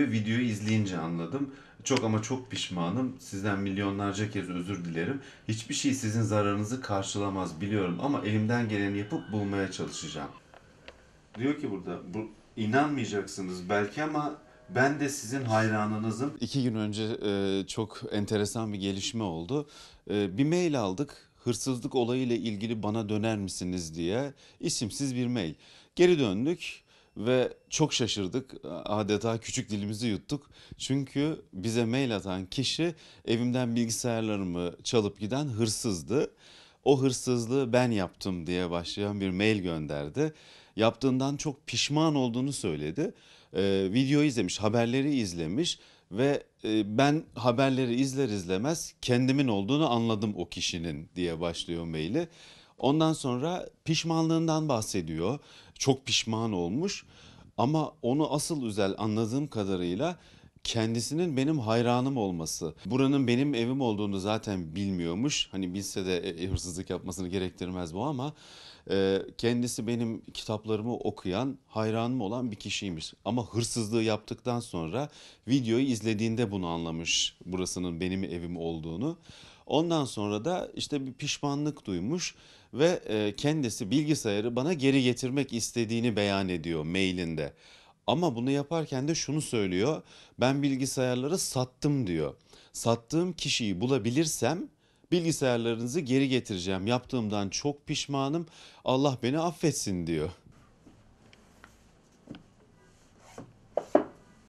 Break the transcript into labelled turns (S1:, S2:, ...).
S1: Videoyu izleyince anladım. Çok ama çok pişmanım. Sizden milyonlarca kez özür dilerim. Hiçbir şey sizin zararınızı karşılamaz biliyorum ama elimden geleni yapıp bulmaya çalışacağım. Diyor ki burada bu inanmayacaksınız belki ama ben de sizin hayranınızım. İki gün önce e, çok enteresan bir gelişme oldu. E, bir mail aldık hırsızlık olayıyla ilgili bana döner misiniz diye isimsiz bir mail. Geri döndük ve çok şaşırdık. Adeta küçük dilimizi yuttuk. Çünkü bize mail atan kişi evimden bilgisayarlarımı çalıp giden hırsızdı. O hırsızlığı ben yaptım diye başlayan bir mail gönderdi. Yaptığından çok pişman olduğunu söyledi. Ee, videoyu izlemiş, haberleri izlemiş ve e, ben haberleri izler izlemez kendimin olduğunu anladım o kişinin diye başlıyor maili. Ondan sonra pişmanlığından bahsediyor. Çok pişman olmuş. Ama onu asıl özel anladığım kadarıyla kendisinin benim hayranım olması, buranın benim evim olduğunu zaten bilmiyormuş. Hani bilse de e, e, hırsızlık yapmasını gerektirmez bu ama e, kendisi benim kitaplarımı okuyan, hayranım olan bir kişiymiş. Ama hırsızlığı yaptıktan sonra videoyu izlediğinde bunu anlamış burasının benim evim olduğunu. Ondan sonra da işte bir pişmanlık duymuş ve kendisi bilgisayarı bana geri getirmek istediğini beyan ediyor mailinde. Ama bunu yaparken de şunu söylüyor. Ben bilgisayarları sattım diyor. Sattığım kişiyi bulabilirsem bilgisayarlarınızı geri getireceğim. Yaptığımdan çok pişmanım. Allah beni affetsin diyor.